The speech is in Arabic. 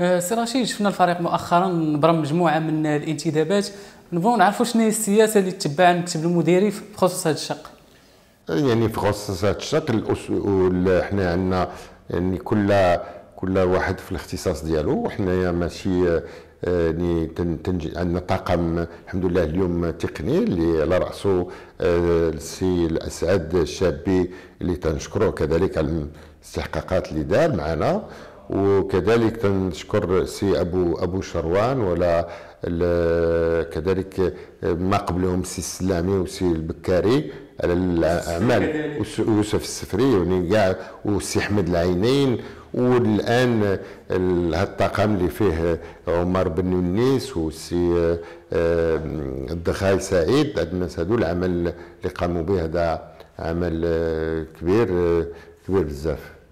آه، سي رشيد شفنا الفريق مؤخرا برم مجموعه من الانتدابات نبغيو نعرفوا شنو هي السياسه اللي تتبعها المكتب المديري بخصوص هذا الشق آه، يعني في خصوص هذا الشق حنا عندنا يعني كل كل واحد في الاختصاص ديالو وحنايا ماشي آه، يعني تنجي عندنا طاقم الحمد لله اليوم تقني اللي على راسه السي الاسعد الشابي اللي تنشكره كذلك على الاستحقاقات اللي دار معنا وكذلك تنشكر سي ابو ابو شروان ولا كذلك ما قبلهم السي السلامي وسي البكاري على الاعمال ويوسف السفري يعني كاع وسي احمد العينين والان الطاقم اللي فيه عمر بن النيس وسي الدخال سعيد هاد الناس هادو العمل اللي قاموا به هذا عمل آه، كبير آه، كبير بزاف